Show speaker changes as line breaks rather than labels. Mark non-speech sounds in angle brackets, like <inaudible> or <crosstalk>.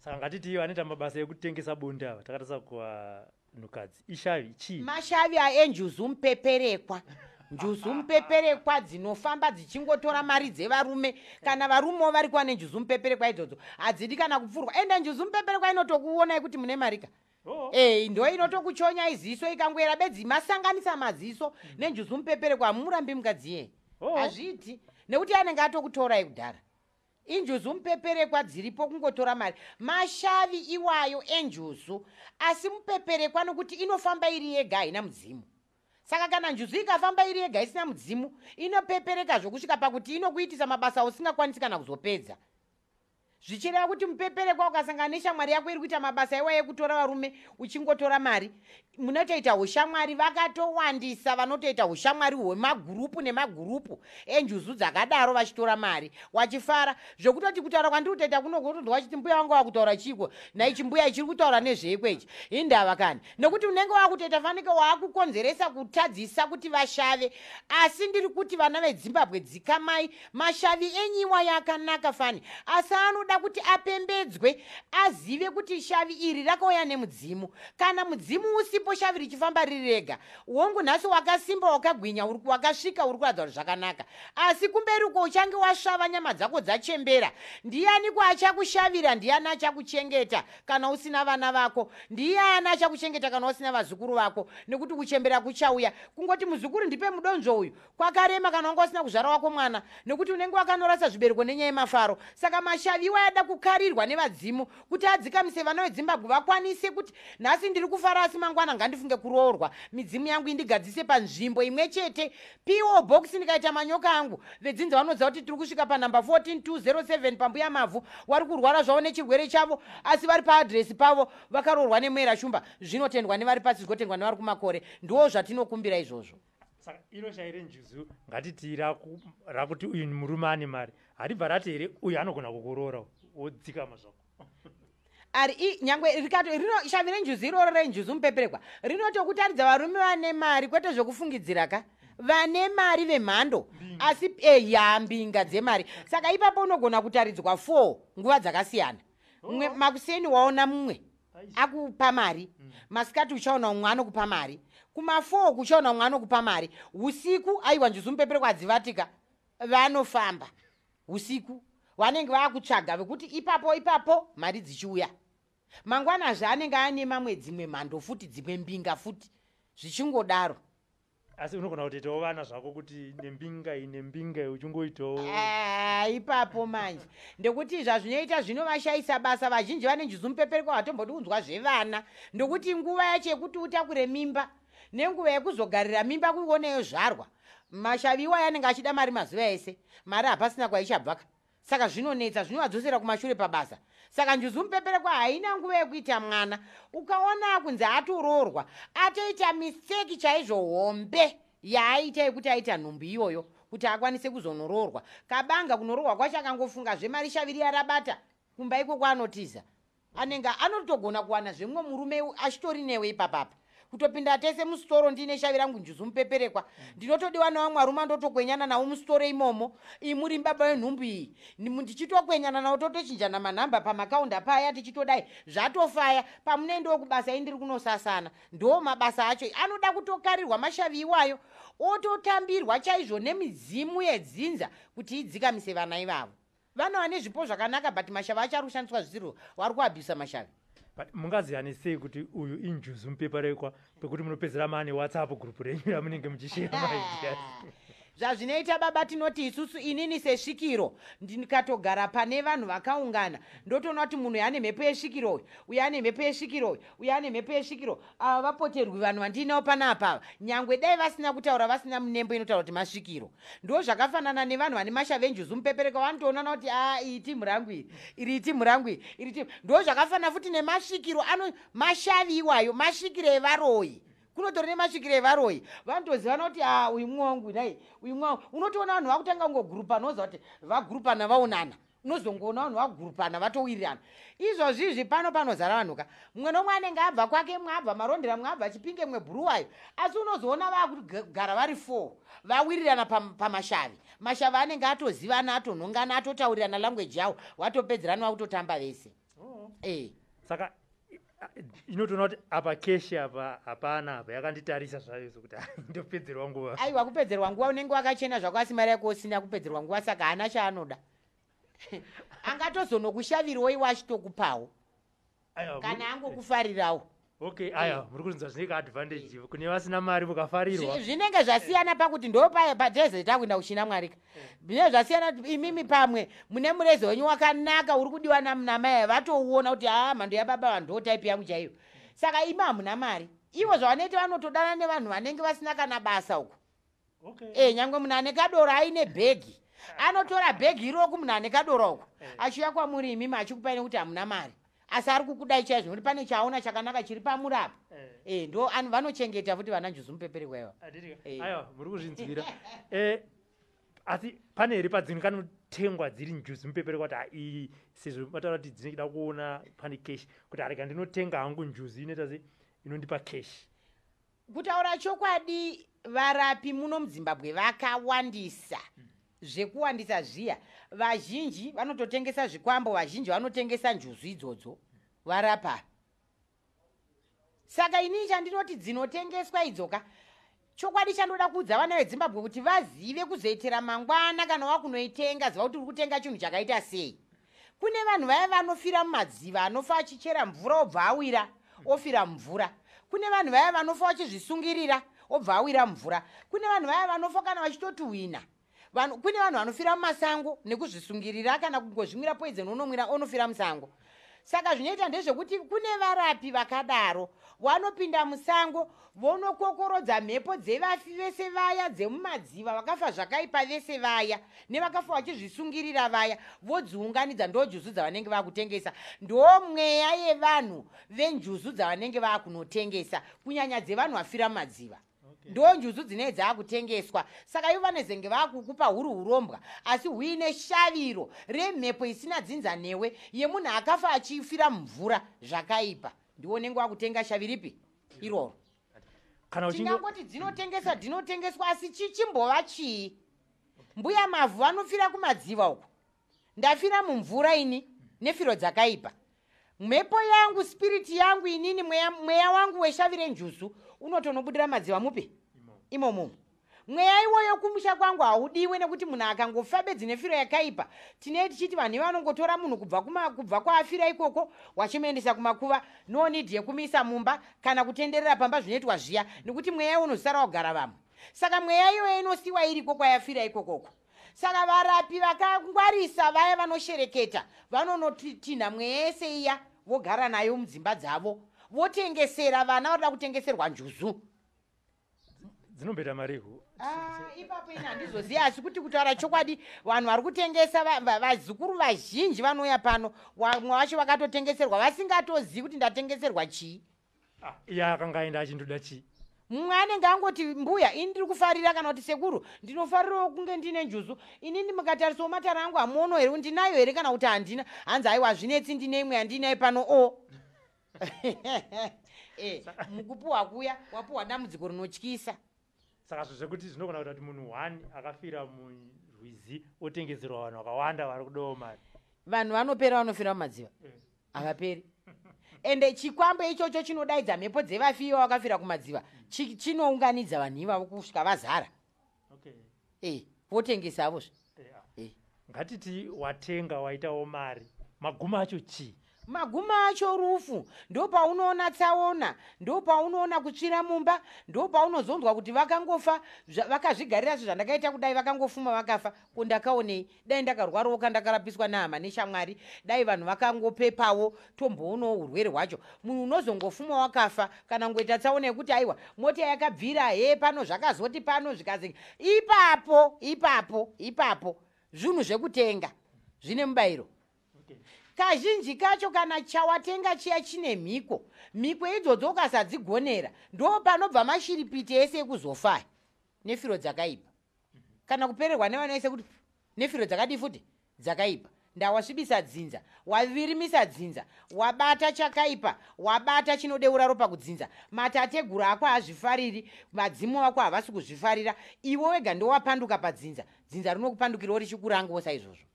saka ngatiti iwo anoita mabasa ekutengesa bundi ava takatarisa kuvanhukadzi
ishavi chii mashavi aenjuzu mupeperekwa njuzu mupeperekwa dzinofamba dzichingotora mari dzevarume kana varumewo vari kuva nenjuzu mupeperekwa idzodzo hadzidi kana kupfurwa ende njuzu mupeperekwa inotokuonai kuti mune marika
oh, oh. ei
ndo inotokuchonyai ziso ikangoera bedzi masanganisa maziso mm. nenjuzu mupeperekwa hamurambi mukadzi ye oh, hazviiti nekuti anenge atokutorai kudhara injuzu mupeperekwa dziripo kungotora mari mashavi iwayo enjuzu asi mupeperekwa nokuti inofamba iri yega haina mudzimu saka kana njuzu ikafamba iri yega isina mudzimu inopepereka zvokusvika pakuti inokuitisa mabasa usingakwanisi kana kuzopedza zvichireva kuti mupepere kwa ukasangana neshamwari yako iri kuita mabasa iwaye kutora varume uchingotora mari munotoita ushamwari vakatowandisa vanotoita ushamwari hwemagurupu nemagurupu enjuzu dzakadaro vachitora mari wachifara zvokutoti kutaura kwandiri kutoita kunogotonzwa chiti mbuya wangu wakutaura chiko nai chimbuya chiri kutaura nezveikwechi indava kani nekuti unenge wakutoita faneke waakukonzeresa kutadzisa kuti vashave asi ndiri kuti vana vedzimbabwe dzikamai mashavi enyiwa yakanaka fani asi anoda anoda kuti apembedzwe azive kuti shavi iri rakauya nemudzimu kana mudzimu usipo shavi richifamba rirega wongu nhasi wakasimba wakagwinya wakasvika uri kuradza kuti zvakanaka asi kumberi uko uchange wasvava nyama dzako dzachembera ndiani ko achakushavira ndiani achakuchengeta kana usina vana vako ndiani achakuchengeta kana usina vazukuru vako nekuti kuchembera kuchauya kungoti muzukuru ndipe mudonzvo uyu kwakarema kana wanga usina kuzvara wako mwana nekuti unenge wakanorasa zvibereko nenyaya yemafaro saka mashaviwa waida kukarirwa nevadzimu kuti adzikamise vana vezimbabwe vakwanise kuti nhasi ndiri kufara asi mangwana ngandifunge kuroorwa midzimu yangu indigadzise panzvimbo imwe chete po box ndikaita manyoka angu vedzinza vanoziva kuti tiri kusvika panhamba 14207 pambuya mavhu vari kurwara zvavo nechirwere chavo asi vari paadhiresi pavo vakaroorwa nemwera shumba zvinotendwa nevari pasi zvikotendwa nevari kumakore ndiwo zvatinokumbira izvozvo
saka iro shaire njuzu ngatitira rakuti uyu murume ane mari haribva rati here uyu anogona kukuroorawo wodzikama zvako
ari nyange rikato rino shavi renjuzi iroro renjuzi mupeperekwa rinotokutaridza varume vane mari kwete zvokufungidzira ka vane mari vemhando asi eya mbinga dzemari saka ipapo unogona kutaridzwa f nguva dzakasiyana oh. mwe makuseni waona mumwe akupa mari mm. masikati uchaona mumwe anokupa mari kuma4 kuchaona mumwe anokupa mari usiku aiwa njuzi mupeperekwa adzivatika vanofamba usiku vanenge vaakutsvaga vekuti ipapo ipapo mari dzichiuya mangwanazve anenge aine mamwe dzimwe mhando futi dzimwe mbinga futi zvichingodaro
asi unogona kutoitawo vana zvako kuti nembinga iyi nembinga iyi uchingoitawo
eh, ipapo manje ndokuti zvazvinoita zvinovashayisa basa vazhinji vane njizumupeperekwa vatombodi kunzwa zvevana ndokuti nguva yacho yekuti utakure mimba nenguva yekuzogarira mimba kuioneyo zvarwa mashaviwa yanenge achida mari mazuva ese mari hapasina kwaichabvaka saka zvinonetsa zvinovadzosera kumashure pabasa saka njuzumupepere kwa haina nguva yekuita mwana ukaona kunzi atoroorwa atoita miseki chaizvo hombe yaaita yekuti aita nhumbu iyoyo kuti akwanise kuzonororwa kabanga kunororwa kwacho akangofunga zvemari shaviri yarabata kumba iko kwaanotiza anenge anotogona kuwana zvemumwe murume achitori newe ipapapa kutopinda tese mustoro ndiine shavi rangu njuzu mupeperekwa ndinotodiwa nawo mwari umandotokwenyana nawo mustoro imomo imuri mbaba wenhumbu iyi ndichitokwenyana nawo totochinjana manhamba pamakaunda paya tichitodai zvatofaya pamunoendewo kubasa indiri kunosasana ndo mabasa acho anoda kutokarirwa mashavi iwayo ototambirwa chaizvo nemidzimu yedzinza kuti idzikamise vana ivavo vanova nezvipo zvakanaka but mashavi acho ari kushandiswa zvisiro wari kuabvisa mashavi
mungazivanisei kuti uyu injuzi mupepa rekwa pekuti munopedzera mane whatsapp gurupu renyu ramunenge muchishera <laughs> maideas
zvazvinoita baba tinoti isusu inini sesvikiro ndikatogara pane vanhu vakaungana ndotoona kuti munhu yaane mhepo yesvikiro uyu uya ane mhepo yesvikiro uyu uya ane mhepo yesvikiro ava vapoterwi vanhu vandiinavo pana apava nyangwe dai vasina kutaura vasina munembo inotaura kuti masvikiro ndo zvakafanana nevanhu vane mashavenjuzu mupepereko vanotoonana kuti a iyi timu rangu iri iri timu rangu iri iri timu ndo zvakafanana futi nemasvikiro ano mashavi iwayo masvikiro evaroyi kunotori nemasvikiro evaroyi vanotozivana kuti a ah, uyu mwewangu nai uyu mwewangu unotoona vanhu vakutanga ngogurupana unoziva kuti vagurupana vaonana unozongoona vanhu vagurupana vatowirirana izvozvi izvi pano panozara vanhuka mumwe nomwe anenge abva kwake mwabva marondera mwabva achipinge mwe bhuruwayo asi unozoona vakugara vari four vawirirana pamashavi mashavi anenge atozivana atonhongana atotaurirana languaji yavo watopedzerana vakutotamba vese e saka
inotoona kuti apa keshi apa hapana apa yakanditarisa zvayo zokuti <laughs> ndopedzerwa nguva
aiwa kupedzerwa nguva unenge wakachena zvako asi mari yako usina kupedzerwa nguva saka haana chaanoda <laughs> angatozonokushavirwoiwo achitokupawo kana angokufarirawo
okay aya muri kuzinza zvinenge advantage kune vasina mari mukafarirwa
zvinenge zvasiyana pakuti ndopadhezeti takuenda kuchina mwarika zvine zvasiyana kuti imimi pamwe mune murezo wenyu wakanaka uri kudiwa namunamaya vatouona kuti aa ah, mhando yababa vandotaipi yangu chaiyo saka imi hamuna mari ivo zvavanoita vanotodana nevanhu vanenge vasina kana basa uku e nyange munhu ane kadoro aine bhegi anotora bhegi iroku munhu ane kadoro uku achiuya kwamuri imimi achikupai nekuti hamuna mari asi ari kukudai chaizvo nokuti pane chaona chakanaka chiri pamurapa e eh. eh, ndo anhu vanochengeta futi vana njuzi mupeperekwaiva
aiwa eh. muri kuzvinzwira
<laughs> asi
pane here padzinokanotengwa dziri njuzi mupeperekwa kuti haiyi ah, sezvo mataura kuti dzine kuda kuona pane cashi kuti areka ndinotenga hangu njuzi inoita se inondipa cashi
kutaura chokwadi varapi muno muzimbabwe vakawandisa mm -hmm zvekuwandisa zviya vazhinji vanototengesa zvikwambo vazhinji vanotengesa njuzu idzodzo varapa saka inii chandinoti dzinotengeswa idzoka chokwadi chandoda kuudza vana vedzimbabwe kuti vazive kuzoitira mangwana kana wakunoitenga ziva kuti uri kutenga chinhu chakaita sei kune vanhu vaya vanofira mumadziva anofa achichera mvura obva awira ofira mvura kune vanhu vaya vanofa vachizvisungirira obva awira mvura kune vanhu vaya vanofa kana vachitotiwina wa vanhu kune vanhu vanofira mumasango nekuzvisungirira kana kungozvimwira poidzen unomwira onofira musango saka zvinoita ndezvekuti kune varapi vakadaro vanopinda musango vonokokorodza mhepo dzevafi vese vaya dzemumadziva vakafa zvakaipa vese vaya nevakafa vachizvisungirira vaya vodziunganidza ndo juzu dzavanenge vaakutengesa ndoo mweya yevanhu venjuzu dzavanenge vaakunotengesa kunyanya dzevanhu vafira mumadziva ndo njuzu dzine dzaakutengeswa saka ivo vanezenge vaakukupa huri hurombwa asi huine shaviro remhepo isina dzinza newe yemunhu akafa achifira mvura zvakaipa ndiwo nenge wakutenga shaviripi iroro tingangoti dzinotengeswa dzinotengeswa asi chichimbova chii mbuya mavhu vanofira kumadziva uku ndafira mumvura ini nefiro dzakaipa mhepo yangu spiriti yangu inini mweya, mweya wangu weshavire njuzu unotonobudira madziva mupi imomo mweya iwoyo kumusha kwangu haudiwe nekuti munhu akangofa bedzi nefiro yakaipa tinei tichiti vanhu ivanongotora munhu kubva kubva kwaafira ikoko wachimuendesa kumakuva nonidhi yekumuisa mumba kana kutenderera pamba zvinoitwa zviya nekuti mweya iwo unozara kugara vamwe saka mweya iyoyo inosiyiwa iriko kwayafira ikokoko saka varapi vakangwarisa vaya vanoshereketa vanonotinha mweyese iya vogara nayo mudzimba dzavo votengesera vana vanoda kutengeserwa njuzu dzinombeta mariko ah, ipapo ina handizoziva asi kuti kutaura chokwadi vanhu vari kutengesa vazukuru vazhinji vanouya pano vamwe vacho vakatotengeserwa vasingatozivi kuti ndatengeserwa chii ah,
iye akanga aenda achindoda chii
mumwe anenge angoti mbuya ini ndiri kufarira kana kuti sekuru ndinofarirawo kunge ndine njuzu inini mukatarisawo matare angu hamuono here ndinayo here kana kuti handina hanzi aiwa zvinetsi ndine imwe yandinayo pano o <laughs> eh, mukupuhwa kuya wapuhwa dambudziko rinotyisa
saka zvo zvekuti zvinogona kuita kuti munhu one akafira murwizi
otengeserwa vanhu vakawanda vari kudowo mari vanhu vanopera vanofira mumadziva havaperi eh. ende chikwambo ichocho chinodaidza mhepo dzevafiwa wakafira kumadziva chinounganidza vanhu ivavo kusvika vazara e eh, votengesavozve eh,
ah.
ngatiti watenga waitawo mari maguma acho chii maguma acho rufu ndo paunoona tsaona ndo paunoona kutsvira mumba ndo paunozonzwa kuti vakangofa vakazvigarira zve zvandakaita kudai vakangofuma vakafa ko ndakaonei dai ndakarwarawo kandakarapiswa nehama neshamwari dai vanhu vakangopepawo tomboonawo urwere hwacho munhu unozongofuma wakafa kana ngoita tsaona yekuti aiwa mota yakabvira he pano zvakazoti pano zvikazi ipapo ipapo ipapo zvinhu zvekutenga zvine mubayiro kazhinji kacho kana chawatenga chiya chine mhiko mhiko idzodzo ukasadzigonera ndo panobva mashiripiti ese ekuzofaya nefiro dzakaipa kana kupererwa nevana ese kuti nefiro dzakadi futi dzakaipa ndawasvibisa dzinza wavirimisa dzinza wabata chakaipa wabata chinodeura ropa kudzinza matateguru ako haazvifariri madzimo ako havasi kuzvifarira iwe wega ndowapanduka padzinza dzinza rinokupandukirawo richikurangawo saizvozvo